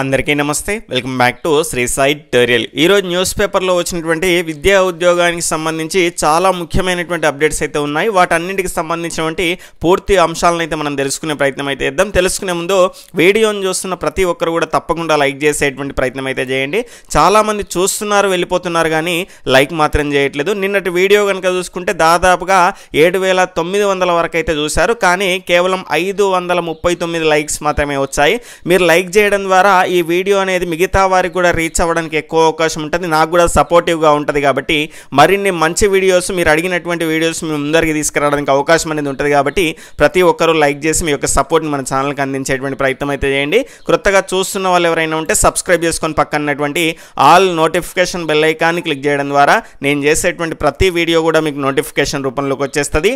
అందరికీ నమస్తే welcome back to Shri Sai tutorial ఈరోజు న్యూస్ పేపర్లో వచ్చినటువంటి విద్యా ఉద్యోగానికి సంబంధించి చాలా ముఖ్యమైనటువంటి అప్డేట్స్ అయితే ఉన్నాయి వాటన్నింటికి సంబంధించినటువంటి పూర్తి అంశాలను అయితే మనం తెలుసుకునే ప్రయత్నం అయితే ఇద్దాం తెలుసుకునే ముందు వీడియోని చూస్తున్న ప్రతి ఒక్కరు కూడా తప్పకుండా లైక్ చేసేటువంటి ప్రయత్నం అయితే చేయండి చాలామంది చూస్తున్నారు వెళ్ళిపోతున్నారు కానీ లైక్ మాత్రం చేయట్లేదు నిన్నటి వీడియో కనుక చూసుకుంటే దాదాపుగా ఏడు వేల తొమ్మిది వందల వరకు అయితే చూశారు కానీ కేవలం ఐదు వందల ముప్పై తొమ్మిది లైక్స్ మాత్రమే వచ్చాయి మీరు లైక్ చేయడం ద్వారా ఈ వీడియో అనేది మిగతా వారికి కూడా రీచ్ అవ్వడానికి ఎక్కువ అవకాశం ఉంటుంది నాకు కూడా సపోర్టివ్గా ఉంటుంది కాబట్టి మరిన్ని మంచి వీడియోస్ మీరు అడిగినటువంటి వీడియోస్ మీ ముందరికి తీసుకురావడానికి అవకాశం అనేది ఉంటుంది కాబట్టి ప్రతి ఒక్కరూ లైక్ చేసి మీ యొక్క సపోర్ట్ని మన ఛానల్కి అందించేటువంటి ప్రయత్నం అయితే చేయండి క్రొత్తగా చూస్తున్న వాళ్ళు ఎవరైనా ఉంటే సబ్స్క్రైబ్ చేసుకొని పక్కనటువంటి ఆల్ నోటిఫికేషన్ బెల్ ఐకాన్ని క్లిక్ చేయడం ద్వారా నేను చేసేటువంటి ప్రతి వీడియో కూడా మీకు నోటిఫికేషన్ రూపంలోకి వచ్చేస్తుంది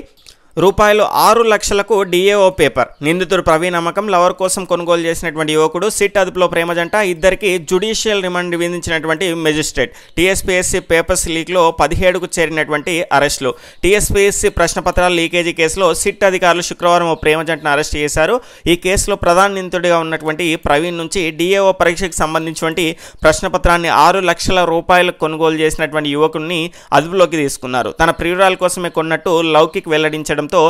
రూపాయలు ఆరు లక్షలకు డిఏఓ పేపర్ నిందితుడు ప్రవీణ్ అమ్మకం లవర్ కోసం కొనుగోలు చేసినటువంటి యువకుడు సిట్ అదుపులో ప్రేమ జంట ఇద్దరికి జ్యుడిషియల్ రిమాండ్ విధించినటువంటి మెజిస్ట్రేట్ టీఎస్పీఎస్సీ పేపర్స్ లీక్లో పదిహేడుకు చేరినటువంటి అరెస్టులు టీఎస్పీఎస్సీ ప్రశ్నపత్రాల లీకేజీ కేసులో సిట్ అధికారులు శుక్రవారం ప్రేమ జంటను అరెస్ట్ చేశారు ఈ కేసులో ప్రధాన నిందితుడిగా ఉన్నటువంటి ప్రవీణ్ నుంచి డిఏఓ పరీక్షకు సంబంధించినటువంటి ప్రశ్నపత్రాన్ని ఆరు లక్షల రూపాయలు కొనుగోలు చేసినటువంటి యువకుడిని అదుపులోకి తీసుకున్నారు తన ప్రియురాల కోసమే కొన్నట్టు లౌకిక్ వెల్లడించడం చేయడంతో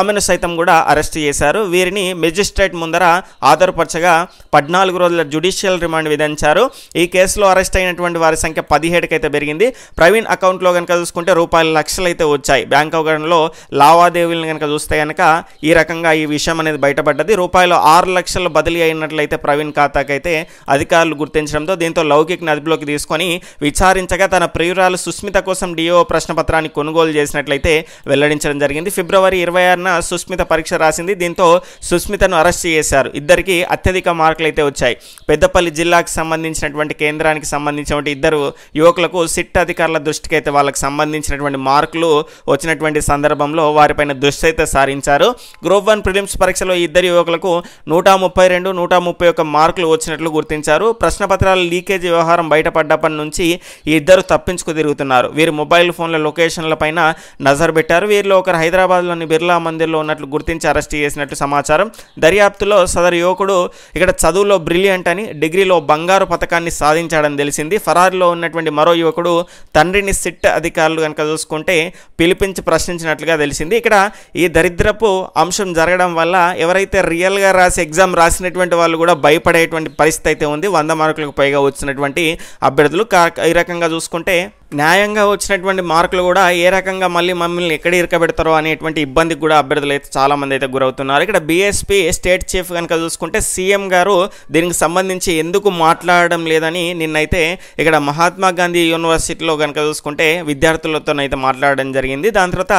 ఆమెను సైతం కూడా అరెస్ట్ చేశారు వీరిని మెజిస్ట్రేట్ ముందర ఆధారపరచగా పద్నాలుగు రోజుల జ్యుడిషియల్ రిమాండ్ విధించారు ఈ కేసులో అరెస్ట్ అయినటువంటి వారి సంఖ్య పదిహేడుకి అయితే పెరిగింది ప్రవీణ్ అకౌంట్లో కనుక చూసుకుంటే రూపాయలు లక్షలు అయితే వచ్చాయి బ్యాంక్ అవగాహనలో లావాదేవీలను కనుక చూస్తే కనుక ఈ రకంగా ఈ విషయం అనేది బయటపడ్డది రూపాయలు ఆరు లక్షలు బదిలీ అయినట్లయితే ప్రవీణ్ ఖాతాకైతే అధికారులు గుర్తించడంతో దీంతో లౌకిక్ని అదుపులోకి తీసుకొని విచారించగా తన ప్రియురాలు సుస్మిత కోసం డిఓ ప్రశ్నపత్రాన్ని కొనుగోలు చేసినట్లయితే వెల్లడించడం జరిగింది ఫిబ్రవరి ఫిబ్రవరి ఇరవై ఆరున సుస్మిత పరీక్ష రాసింది దీంతో సుస్మితను అరెస్ట్ చేశారు ఇద్దరికి అత్యధిక మార్కులు అయితే వచ్చాయి పెద్దపల్లి జిల్లాకు సంబంధించినటువంటి కేంద్రానికి సంబంధించినటువంటి ఇద్దరు యువకులకు సిట్ అధికారుల దృష్టికి అయితే వాళ్ళకి సంబంధించినటువంటి మార్కులు వచ్చినటువంటి సందర్భంలో వారిపైన దృష్టి అయితే సారించారు గ్రూప్ వన్ ప్రిలిమ్స్ పరీక్షలో ఇద్దరు యువకులకు నూట ముప్పై రెండు నూట ముప్పై ఒక మార్కులు వచ్చినట్లు గుర్తించారు ప్రశ్నపత్రాల లీకేజ్ వ్యవహారం బయటపడ్డప్పటి నుంచి ఇద్దరు తప్పించుకు తిరుగుతున్నారు వీరు మొబైల్ ఫోన్ల పైన నజర్ పెట్టారు వీరిలో ఒకరు హైదరాబాద్ బెంగళూరులోని బిర్లా మందిర్లో ఉన్నట్లు గుర్తించి అరెస్ట్ చేసినట్లు సమాచారం దర్యాప్తులో సదరు యువకుడు ఇక్కడ చదువులో బ్రిలియంట్ అని డిగ్రీలో బంగారు పథకాన్ని సాధించాడని తెలిసింది ఫరారిలో ఉన్నటువంటి మరో యువకుడు తండ్రిని సిట్ అధికారులు కనుక చూసుకుంటే పిలిపించి ప్రశ్నించినట్లుగా తెలిసింది ఇక్కడ ఈ దరిద్రపు అంశం జరగడం వల్ల ఎవరైతే రియల్గా రాసి ఎగ్జామ్ రాసినటువంటి వాళ్ళు కూడా భయపడేటువంటి పరిస్థితి అయితే ఉంది వంద మార్కులకు పైగా వచ్చినటువంటి అభ్యర్థులు ఈ రకంగా చూసుకుంటే న్యాయంగా వచ్చినటువంటి మార్కులు కూడా ఏ రకంగా మళ్ళీ మమ్మల్ని ఎక్కడ ఇరకబెడతారో అనేటువంటి ఇబ్బందికి కూడా అభ్యర్థులు అయితే చాలామంది అయితే గురవుతున్నారు ఇక్కడ బీఎస్పీ స్టేట్ చీఫ్ కనుక చూసుకుంటే సీఎం గారు దీనికి సంబంధించి ఎందుకు మాట్లాడడం లేదని నిన్నైతే ఇక్కడ మహాత్మా గాంధీ యూనివర్సిటీలో కనుక చూసుకుంటే విద్యార్థులతోనైతే మాట్లాడడం జరిగింది దాని తర్వాత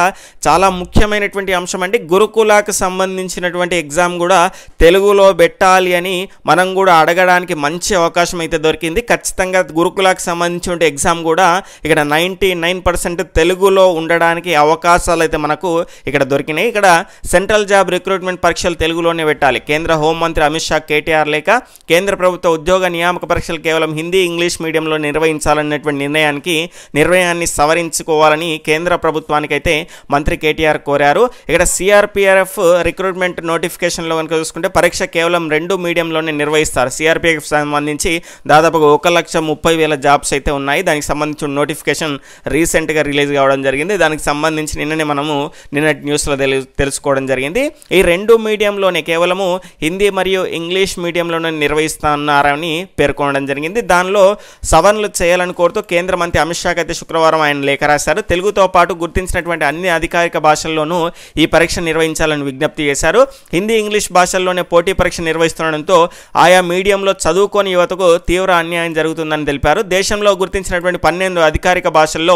చాలా ముఖ్యమైనటువంటి అంశం అంటే గురుకులాకు సంబంధించినటువంటి ఎగ్జామ్ కూడా తెలుగులో పెట్టాలి అని మనం కూడా అడగడానికి మంచి అవకాశం అయితే దొరికింది ఖచ్చితంగా గురుకులాకు సంబంధించిన ఎగ్జామ్ కూడా ఇక్కడ నైంటీ నైన్ పర్సెంట్ తెలుగులో ఉండడానికి అవకాశాలు అయితే మనకు ఇక్కడ దొరికినాయి ఇక్కడ సెంట్రల్ జాబ్ రిక్రూట్మెంట్ పరీక్షలు తెలుగులోనే పెట్టాలి కేంద్ర హోంమంత్రి అమిత్ షా కేటీఆర్ లేక కేంద్ర ప్రభుత్వ ఉద్యోగ నియామక పరీక్షలు కేవలం హిందీ ఇంగ్లీష్ మీడియంలో నిర్వహించాలనేటువంటి నిర్ణయానికి నిర్ణయాన్ని సవరించుకోవాలని కేంద్ర ప్రభుత్వానికైతే మంత్రి కేటీఆర్ కోరారు ఇక్కడ సిఆర్పిఆర్ఎఫ్ రిక్రూట్మెంట్ నోటిఫికేషన్లో కనుక చూసుకుంటే పరీక్ష కేవలం రెండు మీడియంలోనే నిర్వహిస్తారు సిఆర్పిఎఫ్ సంబంధించి దాదాపుగా ఒక లక్ష ముప్పై వేల జాబ్స్ అయితే ఉన్నాయి దానికి సంబంధించిన నోటి నోటిఫికేషన్ రీసెంట్గా రిలీజ్ కావడం జరిగింది దానికి సంబంధించి నిన్ననే మనము నిన్న న్యూస్లో తెలు తెలుసుకోవడం జరిగింది ఈ రెండు మీడియంలోనే కేవలము హిందీ మరియు ఇంగ్లీష్ మీడియంలోనే నిర్వహిస్తున్నారని పేర్కొనడం జరిగింది దానిలో సవరణలు చేయాలని కోరుతూ కేంద్ర మంత్రి అమిత్ షాక్ అయితే శుక్రవారం ఆయన లేఖ రాశారు తెలుగుతో పాటు గుర్తించినటువంటి అన్ని అధికారిక భాషల్లోనూ ఈ పరీక్ష నిర్వహించాలని విజ్ఞప్తి చేశారు హిందీ ఇంగ్లీష్ భాషల్లోనే పోటీ పరీక్ష నిర్వహిస్తుండడంతో ఆయా మీడియంలో చదువుకోని యువతకు తీవ్ర అన్యాయం జరుగుతుందని తెలిపారు దేశంలో గుర్తించినటువంటి పన్నెండు అధిక अधिकारिक भाषल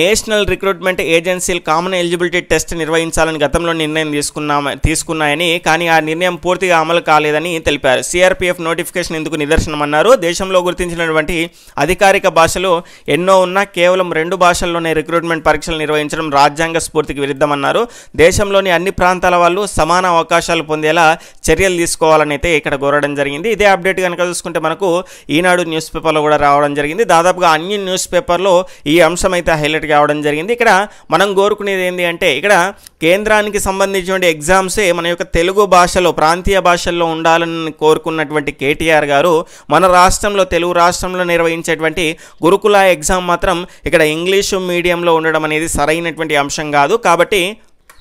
నేషనల్ రిక్రూట్మెంట్ ఏజెన్సీలు కామన్ ఎలిజిబిలిటీ టెస్ట్ నిర్వహించాలని గతంలో నిర్ణయం తీసుకున్నా తీసుకున్నాయని కానీ ఆ నిర్ణయం పూర్తిగా అమలు కాలేదని తెలిపారు సిఆర్పిఎఫ్ నోటిఫికేషన్ ఇందుకు నిదర్శనమన్నారు దేశంలో గుర్తించినటువంటి అధికారిక భాషలు ఎన్నో ఉన్నా కేవలం రెండు భాషల్లోనే రిక్రూట్మెంట్ పరీక్షలు నిర్వహించడం రాజ్యాంగ స్ఫూర్తికి విరుద్ధమన్నారు దేశంలోని అన్ని ప్రాంతాల వాళ్ళు సమాన అవకాశాలు పొందేలా చర్యలు తీసుకోవాలని అయితే ఇక్కడ కోరడం జరిగింది ఇదే అప్డేట్ కనుక చూసుకుంటే మనకు ఈనాడు న్యూస్ పేపర్లో కూడా రావడం జరిగింది దాదాపుగా అన్ని న్యూస్ పేపర్లో ఈ అంశం అయితే హైలైట్ క్లియర్ కావడం జరిగింది ఇక్కడ మనం కోరుకునేది ఏంటి అంటే ఇక్కడ కేంద్రానికి సంబంధించిన ఎగ్జామ్స్ మన యొక్క తెలుగు భాషలో ప్రాంతీయ భాషల్లో ఉండాలని కోరుకున్నటువంటి కేటీఆర్ గారు మన రాష్ట్రంలో తెలుగు రాష్ట్రంలో నిర్వహించేటువంటి గురుకుల ఎగ్జామ్ మాత్రం ఇక్కడ ఇంగ్లీషు మీడియంలో ఉండడం అనేది సరైనటువంటి అంశం కాదు కాబట్టి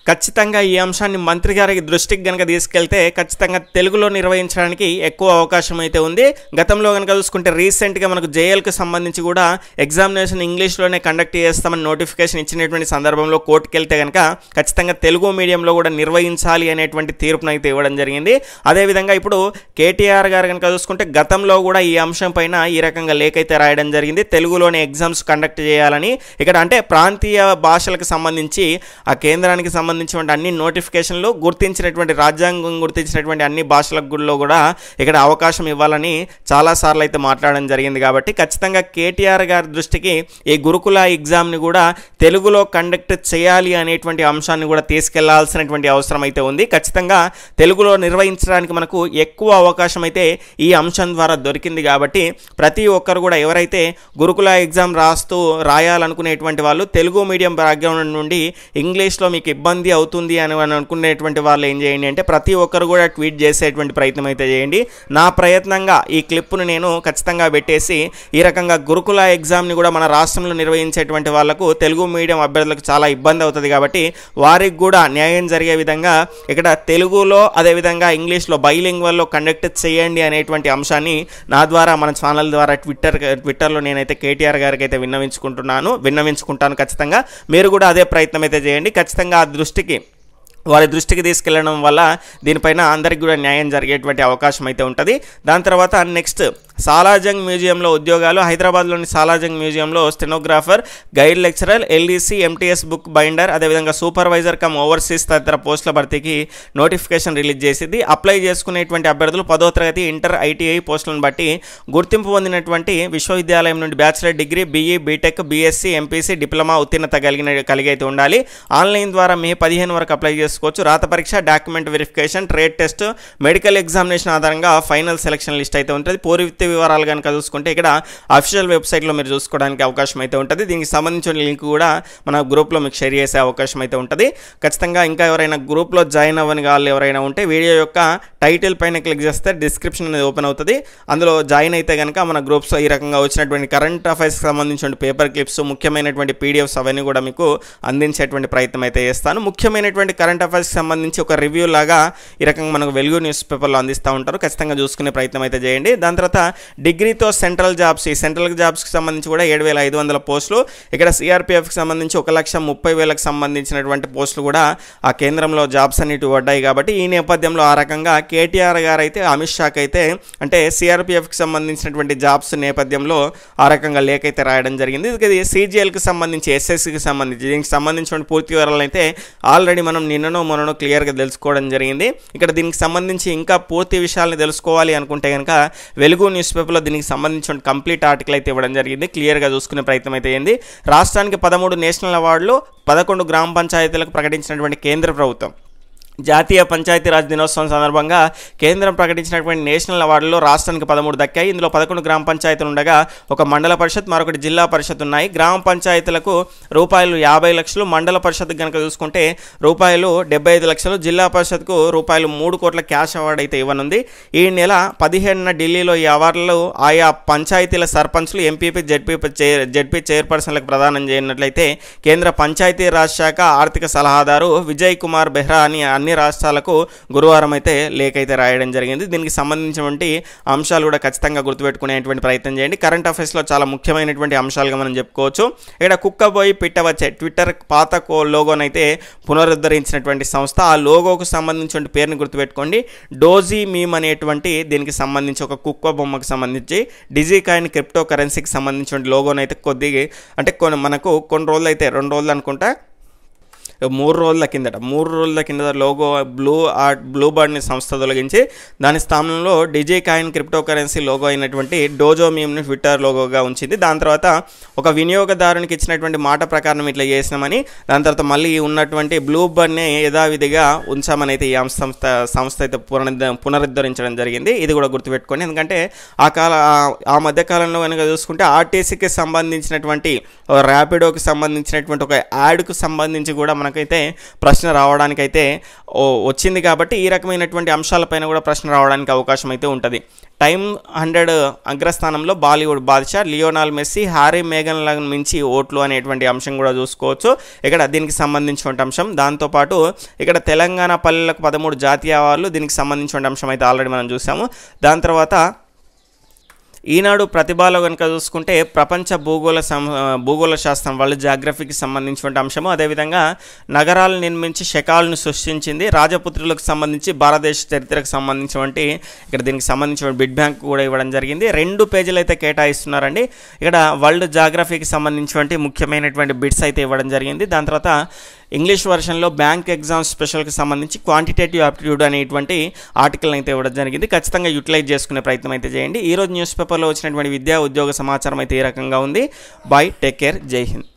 ఖచ్చితంగా ఈ అంశాన్ని మంత్రి గారికి దృష్టికి కనుక తీసుకెళ్తే ఖచ్చితంగా తెలుగులో నిర్వహించడానికి ఎక్కువ అవకాశం అయితే ఉంది గతంలో కనుక చూసుకుంటే రీసెంట్గా మనకు జేఎల్కి సంబంధించి కూడా ఎగ్జామినేషన్ ఇంగ్లీష్లోనే కండక్ట్ చేస్తామని నోటిఫికేషన్ ఇచ్చినటువంటి సందర్భంలో కోర్టుకు వెళ్తే కనుక ఖచ్చితంగా తెలుగు మీడియంలో కూడా నిర్వహించాలి అనేటువంటి తీర్పును అయితే ఇవ్వడం జరిగింది అదేవిధంగా ఇప్పుడు కేటీఆర్ గారు కనుక చూసుకుంటే గతంలో కూడా ఈ అంశం పైన ఈ రకంగా లేఖ అయితే రాయడం జరిగింది తెలుగులోనే ఎగ్జామ్స్ కండక్ట్ చేయాలని ఇక్కడ అంటే ప్రాంతీయ భాషలకు సంబంధించి ఆ కేంద్రానికి సంబంధించి సంబంధించినటువంటి అన్ని నోటిఫికేషన్లు గుర్తించినటువంటి రాజ్యాంగం గుర్తించినటువంటి అన్ని భాషలకు కూడా ఇక్కడ అవకాశం ఇవ్వాలని చాలాసార్లు అయితే మాట్లాడడం జరిగింది కాబట్టి ఖచ్చితంగా కేటీఆర్ గారి దృష్టికి ఈ గురుకుల ఎగ్జామ్ని కూడా తెలుగులో కండక్ట్ చేయాలి అనేటువంటి అంశాన్ని కూడా తీసుకెళ్లాల్సినటువంటి అవసరం అయితే ఉంది ఖచ్చితంగా తెలుగులో నిర్వహించడానికి మనకు ఎక్కువ అవకాశం అయితే ఈ అంశం ద్వారా దొరికింది కాబట్టి ప్రతి ఒక్కరు కూడా ఎవరైతే గురుకుల ఎగ్జామ్ రాస్తూ రాయాలనుకునేటువంటి వాళ్ళు తెలుగు మీడియం బ్యాక్గ్రౌండ్ నుండి ఇంగ్లీష్లో మీకు ఇబ్బంది అవుతుంది అవుతుంది అని అనుకునేటువంటి వాళ్ళు ఏం చేయండి అంటే ప్రతి ఒక్కరు కూడా ట్వీట్ చేసేటువంటి ప్రయత్నం అయితే చేయండి నా ప్రయత్నంగా ఈ క్లిప్ను నేను ఖచ్చితంగా పెట్టేసి ఈ రకంగా గురుకుల ఎగ్జామ్ని కూడా మన రాష్ట్రంలో నిర్వహించేటువంటి వాళ్లకు తెలుగు మీడియం అభ్యర్థులకు చాలా ఇబ్బంది అవుతుంది కాబట్టి వారికి కూడా న్యాయం జరిగే విధంగా ఇక్కడ తెలుగులో అదేవిధంగా ఇంగ్లీష్లో బైలింగ్వల్లో కండక్ట్ చేయండి అనేటువంటి అంశాన్ని నా ద్వారా మన ఛానల్ ద్వారా ట్విట్టర్ ట్విట్టర్లో నేనైతే కేటీఆర్ గారికి అయితే విన్నవించుకుంటున్నాను విన్నవించుకుంటాను ఖచ్చితంగా మీరు కూడా అదే ప్రయత్నం అయితే చేయండి ఖచ్చితంగా ఆ దృష్టి దృష్టికి వారి దృష్టికి తీసుకెళ్లడం వల్ల దీనిపైన అందరికి కూడా న్యాయం జరిగేటువంటి అవకాశం అయితే ఉంటుంది దాని తర్వాత నెక్స్ట్ సాలార్జంగ్ మ్యూజియంలో ఉద్యోగాలు హైదరాబాద్లోని సాలార్జంగ్ Jung stenographer guide lecturer LEC MTS book binder అదేవిధంగా సూపర్వైజర్ కమ్ ఓవర్సీస్ తదితర పోస్టుల భర్తీకి నోటిఫికేషన్ రిలీజ్ చేసింది అప్లై చేసుకునేటువంటి అభ్యర్థులు పదో తరగతి ఇంటర్ ఐటీఐ పోస్టులను బట్టి గుర్తింపు పొందినటువంటి విశ్వవిద్యాలయం నుండి bachelor degree BE BTech BSc MPC diploma ఉత్తీర్ణత కలిగిన అయితే ఉండాలి ఆన్లైన్ ద్వారా మే పదిహేను వరకు అప్లై చేసుకోవచ్చు రాత పరీక్ష document verification trade test medical examination ఆధారంగా ఫైనల్ సెలక్షన్ లిస్ట్ అయితే ఉంటుంది పూర్వ పూర్తి వివరాలు కనుక చూసుకుంటే ఇక్కడ అఫీషియల్ వెబ్సైట్లో మీరు చూసుకోవడానికి అవకాశం అయితే ఉంటుంది దీనికి సంబంధించిన లింక్ కూడా మన గ్రూప్లో మీకు షేర్ చేసే అవకాశం అయితే ఉంటుంది ఖచ్చితంగా ఇంకా ఎవరైనా గ్రూప్లో జాయిన్ అవ్వని వాళ్ళు ఎవరైనా ఉంటే వీడియో యొక్క టైటిల్ పైన క్లిక్ చేస్తే డిస్క్రిప్షన్ అనేది ఓపెన్ అవుతుంది అందులో జాయిన్ అయితే కనుక మన గ్రూప్స్ ఈ రకంగా వచ్చినటువంటి కరెంట్ అఫైర్స్కి సంబంధించిన పేపర్ క్లిప్స్ ముఖ్యమైనటువంటి పీడిఎఫ్స్ అవన్నీ కూడా మీకు అందించేటువంటి ప్రయత్నం అయితే చేస్తాను ముఖ్యమైనటువంటి కరెంట్ అఫైర్స్కి సంబంధించి ఒక రివ్యూ లాగా ఈ రకంగా మనకు వెలుగు న్యూస్ పేపర్లో అందిస్తూ ఉంటారు ఖచ్చితంగా చూసుకునే ప్రయత్నం అయితే చేయండి దాని తర్వాత డిగ్రీతో సెంట్రల్ జాబ్స్ ఈ సెంట్రల్ జాబ్స్కి సంబంధించి కూడా ఏడు వేల ఐదు వందల పోస్టులు ఇక్కడ సిఆర్పిఎఫ్కి సంబంధించి ఒక లక్ష ముప్పై వేలకు సంబంధించినటువంటి పోస్టులు కూడా ఆ కేంద్రంలో జాబ్స్ అనేటివి పడ్డాయి కాబట్టి ఈ నేపథ్యంలో ఆ రకంగా కేటీఆర్ గారు అయితే అమిత్ షాక్ అయితే అంటే సిఆర్పిఎఫ్కి సంబంధించినటువంటి జాబ్స్ నేపథ్యంలో ఆ రకంగా లేఖ అయితే రాయడం జరిగింది ఇది సిజిఎల్కి సంబంధించి ఎస్ఎస్సికి సంబంధించి దీనికి సంబంధించిన పూర్తి వివరాలు అయితే ఆల్రెడీ మనం నిన్ననో మొన్ననో క్లియర్గా తెలుసుకోవడం జరిగింది ఇక్కడ దీనికి సంబంధించి ఇంకా పూర్తి విషయాలను తెలుసుకోవాలి అనుకుంటే కనుక వెలుగు న్యూస్ న్యూస్ పేపర్లో దీనికి సంబంధించిన కంప్లీట్ ఆర్టికల్ అయితే ఇవ్వడం జరిగింది క్లియర్గా చూసుకునే ప్రయత్నం అయితే అయింది రాష్ట్రానికి పదమూడు నేషనల్ అవార్డులు పదకొండు గ్రామ పంచాయతీలకు ప్రకటించినటువంటి కేంద్ర ప్రభుత్వం జాతీయ పంచాయతీరాజ్ దినోత్సవం సందర్భంగా కేంద్రం ప్రకటించినటువంటి నేషనల్ అవార్డులు రాష్ట్రానికి పదమూడు దక్కాయి ఇందులో పదకొండు గ్రామ పంచాయతీలు ఉండగా ఒక మండల పరిషత్ మరొకటి జిల్లా పరిషత్ ఉన్నాయి గ్రామ పంచాయతీలకు రూపాయలు యాభై లక్షలు మండల పరిషత్ కనుక చూసుకుంటే రూపాయలు డెబ్బై ఐదు లక్షలు జిల్లా పరిషత్కు రూపాయలు మూడు కోట్ల క్యాష్ అవార్డు అయితే ఇవ్వనుంది ఈ నెల పదిహేనున ఢిల్లీలో ఈ అవార్డులు ఆయా పంచాయతీల సర్పంచ్లు ఎంపీపీ జడ్పీ చైర్ జడ్పీ చైర్పర్సన్లకు ప్రదానం చేయనట్లయితే కేంద్ర పంచాయతీరాజ్ శాఖ ఆర్థిక సలహాదారు విజయ్ కుమార్ బెహ్రా అని అన్ని రాష్ట్రాలకు గురువారం అయితే లేఖ అయితే రాయడం జరిగింది దీనికి సంబంధించినటువంటి అంశాలు కూడా ఖచ్చితంగా గుర్తుపెట్టుకునేటువంటి ప్రయత్నం చేయండి కరెంట్ అఫైర్స్లో చాలా ముఖ్యమైనటువంటి అంశాలుగా మనం చెప్పుకోవచ్చు ఇక్కడ కుక్కబోయి పిట్టవచ్చే ట్విట్టర్ పాత లోగోనైతే పునరుద్ధరించినటువంటి సంస్థ ఆ లోగోకు సంబంధించిన పేరుని గుర్తుపెట్టుకోండి డోజీ మీమ్ అనేటువంటి దీనికి సంబంధించి ఒక కుక్క బొమ్మకు సంబంధించి డిజీ కాయిన్ క్రిప్టో కరెన్సీకి సంబంధించిన లోగోనైతే కొద్దిగా అంటే కొన్ని మనకు కొన్ని రోజులు అయితే రెండు రోజులు అనుకుంటా మూడు రోజుల కిందట మూడు రోజుల కిందట లోగో బ్లూ ఆర్ట్ బ్లూ బర్డ్ని సంస్థ తొలగించి దాని స్థానంలో డిజే కాయిన్ క్రిప్టో కరెన్సీ లోగో అయినటువంటి డోజో మీమ్ని ట్విట్టర్ లోగోగా ఉంచింది దాని తర్వాత ఒక వినియోగదారునికి ఇచ్చినటువంటి మాట ప్రకారం ఇట్లా చేసినామని దాని తర్వాత మళ్ళీ ఉన్నటువంటి బ్లూ బర్డ్ని యథావిధిగా ఉంచామని అయితే ఈ సంస్థ సంస్థ అయితే పునరుద్ధ పునరుద్ధరించడం జరిగింది ఇది కూడా గుర్తుపెట్టుకోండి ఎందుకంటే ఆ కాల ఆ మధ్య కాలంలో కనుక చూసుకుంటే ఆర్టీసీకి సంబంధించినటువంటి ర్యాపిడోకి సంబంధించినటువంటి ఒక యాడ్కు సంబంధించి కూడా మనకు మనకైతే ప్రశ్న రావడానికైతే వచ్చింది కాబట్టి ఈ రకమైనటువంటి అంశాలపైన కూడా ప్రశ్న రావడానికి అవకాశం అయితే ఉంటుంది టైమ్ హండ్రెడ్ అగ్రస్థానంలో Bollywood Badshah Lionel Messi Harry మేఘన్ లగన్ మించి ఓట్లు అనేటువంటి అంశం కూడా చూసుకోవచ్చు ఇక్కడ దీనికి సంబంధించినటువంటి అంశం దాంతోపాటు ఇక్కడ తెలంగాణ పల్లెలకు పదమూడు జాతీయ వాళ్ళు దీనికి సంబంధించిన అంశం అయితే ఆల్రెడీ మనం చూసాము దాని తర్వాత ఈనాడు ప్రతిభలో కనుక చూసుకుంటే ప్రపంచ భూగోళ సం భూగోళ శాస్త్రం వాళ్ళ జాగ్రఫీకి సంబంధించినటువంటి అంశము అదేవిధంగా నగరాలు నిర్మించి శకాలను సృష్టించింది రాజపుత్రులకు సంబంధించి భారతదేశ చరిత్రకు సంబంధించినటువంటి ఇక్కడ దీనికి సంబంధించిన బిడ్ బ్యాంక్ కూడా ఇవ్వడం జరిగింది రెండు పేజీలు అయితే కేటాయిస్తున్నారండి ఇక్కడ వరల్డ్ జాగ్రఫీకి సంబంధించినటువంటి ముఖ్యమైనటువంటి బిట్స్ అయితే ఇవ్వడం జరిగింది దాని తర్వాత ఇంగ్లీష్ వర్షన్లో బ్యాంక్ ఎగ్జామ్స్ స్పెషల్కి సంబంధించి క్వాంటిటేటివ్ ఆప్టిట్యూడ్ అనేటువంటి ఆర్టికల్ అయితే ఇవ్వడం జరిగింది ఖచ్చితంగా యూటిలైజ్ చేసుకునే ప్రయత్నం అయితే చేయండి ఈరోజు న్యూస్ పేపర్లో వచ్చినటువంటి విద్యా ఉద్యోగ సమాచారం అయితే ఈ రకంగా ఉంది బాయ్ టేక్ కేర్ జై హింద్